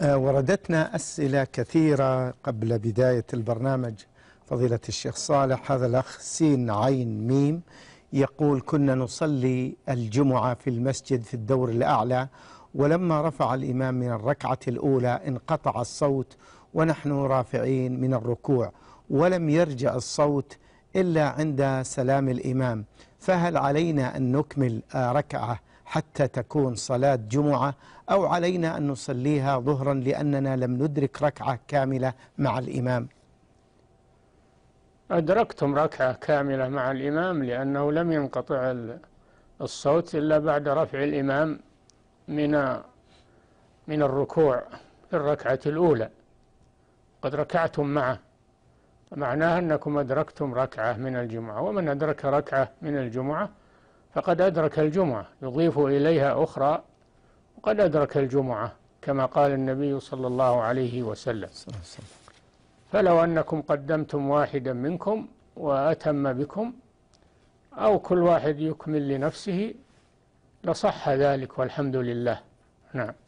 آه، وردتنا أسئلة كثيرة قبل بداية البرنامج فضيلة الشيخ صالح هذا الأخ سين عين ميم يقول كنا نصلي الجمعة في المسجد في الدور الأعلى ولما رفع الإمام من الركعة الأولى انقطع الصوت ونحن رافعين من الركوع ولم يرجع الصوت إلا عند سلام الإمام فهل علينا أن نكمل آه، ركعة حتى تكون صلاة جمعة أو علينا أن نصليها ظهرا لأننا لم ندرك ركعة كاملة مع الإمام أدركتم ركعة كاملة مع الإمام لأنه لم ينقطع الصوت إلا بعد رفع الإمام من من الركوع في الركعة الأولى قد ركعتم معه معناه أنكم أدركتم ركعة من الجمعة ومن أدرك ركعة من الجمعة فقد أدرك الجمعة يضيف إليها أخرى وقد أدرك الجمعة كما قال النبي صلى الله عليه وسلم فلو أنكم قدمتم واحدا منكم وأتم بكم أو كل واحد يكمل لنفسه لصح ذلك والحمد لله نعم